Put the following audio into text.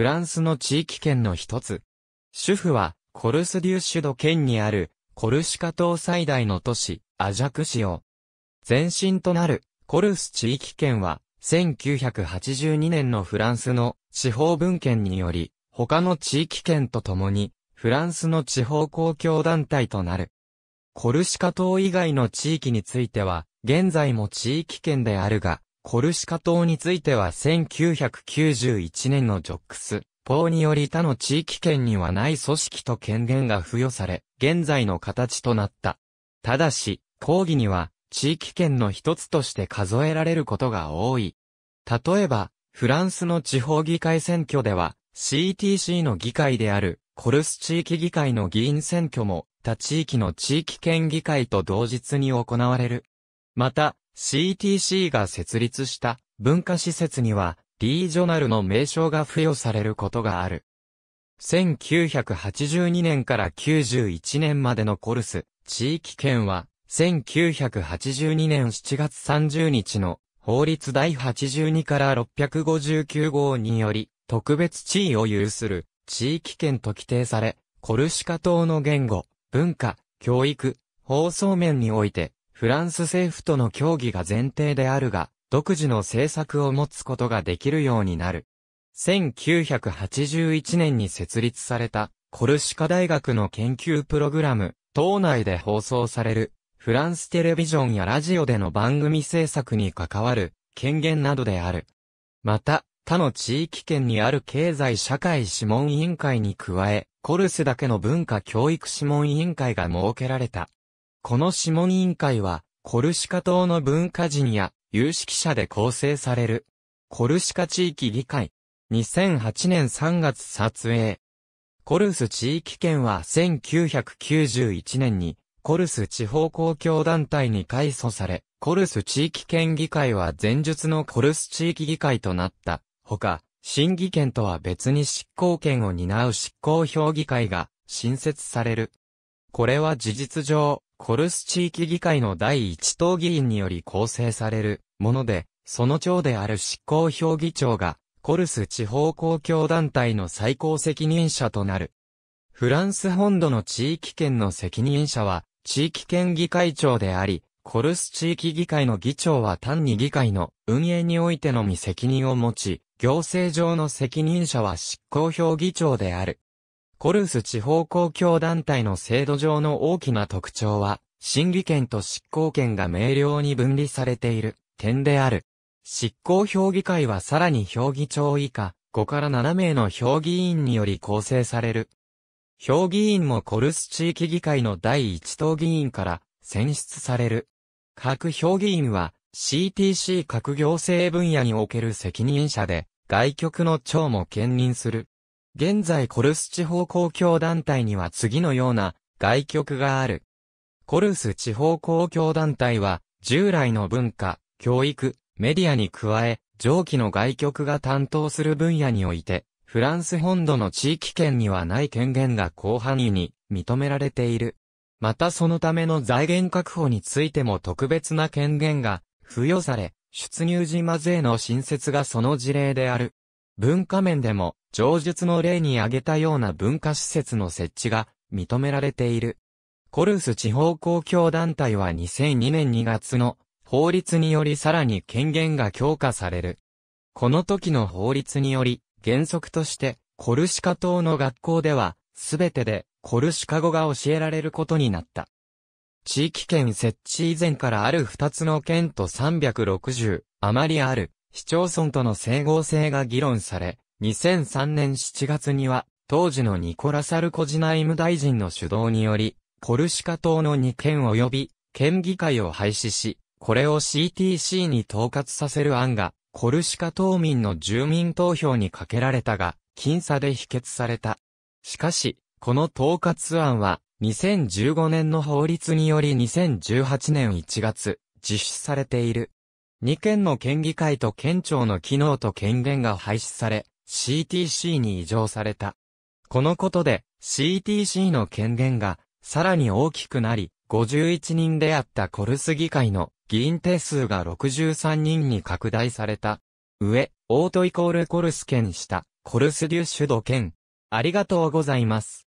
フランスの地域圏の一つ。主婦は、コルスデューシュド県にある、コルシカ島最大の都市、アジャクシオ。前身となる、コルス地域圏は、1982年のフランスの地方分権により、他の地域圏とともに、フランスの地方公共団体となる。コルシカ島以外の地域については、現在も地域圏であるが、コルシカ島については1991年のジョックス、法により他の地域圏にはない組織と権限が付与され、現在の形となった。ただし、抗議には、地域圏の一つとして数えられることが多い。例えば、フランスの地方議会選挙では、CTC の議会である、コルス地域議会の議員選挙も、他地域の地域県議会と同日に行われる。また、CTC が設立した文化施設には、リージョナルの名称が付与されることがある。1982年から91年までのコルス、地域圏は、1982年7月30日の法律第82から659号により、特別地位を有する地域圏と規定され、コルシカ島の言語、文化、教育、放送面において、フランス政府との協議が前提であるが、独自の政策を持つことができるようになる。1981年に設立された、コルシカ大学の研究プログラム、党内で放送される、フランステレビジョンやラジオでの番組制作に関わる、権限などである。また、他の地域圏にある経済社会諮問委員会に加え、コルスだけの文化教育諮問委員会が設けられた。この諮問委員会は、コルシカ島の文化人や有識者で構成される。コルシカ地域議会。2008年3月撮影。コルス地域圏は1991年にコルス地方公共団体に改組され、コルス地域圏議会は前述のコルス地域議会となった。ほか、審議権とは別に執行権を担う執行評議会が新設される。これは事実上、コルス地域議会の第一党議員により構成されるもので、その長である執行評議長が、コルス地方公共団体の最高責任者となる。フランス本土の地域圏の責任者は、地域権議会長であり、コルス地域議会の議長は単に議会の運営においてのみ責任を持ち、行政上の責任者は執行評議長である。コルス地方公共団体の制度上の大きな特徴は、審議権と執行権が明瞭に分離されている点である。執行評議会はさらに評議長以下、5から7名の評議員により構成される。評議員もコルス地域議会の第1党議員から選出される。各評議員は CTC 各行政分野における責任者で、外局の長も兼任する。現在コルス地方公共団体には次のような外局がある。コルス地方公共団体は、従来の文化、教育、メディアに加え、上記の外局が担当する分野において、フランス本土の地域圏にはない権限が広範囲に認められている。またそのための財源確保についても特別な権限が付与され、出入島税の新設がその事例である。文化面でも、上述の例に挙げたような文化施設の設置が認められている。コルス地方公共団体は2002年2月の法律によりさらに権限が強化される。この時の法律により、原則として、コルシカ島の学校では、すべてで、コルシカ語が教えられることになった。地域圏設置以前からある2つの県と360余りある市町村との整合性が議論され、2003年7月には、当時のニコラ・サルコジ内務大臣の主導により、コルシカ島の2県及び、県議会を廃止し、これを CTC に統括させる案が、コルシカ島民の住民投票にかけられたが、僅差で否決された。しかし、この統括案は、2015年の法律により2018年1月、実施されている。2県の県議会と県庁の機能と権限が廃止され、CTC に移譲された。このことで、CTC の権限が、さらに大きくなり、51人であったコルス議会の議員定数が63人に拡大された。上、オートイコールコルス県下、コルスデュッシュド県。ありがとうございます。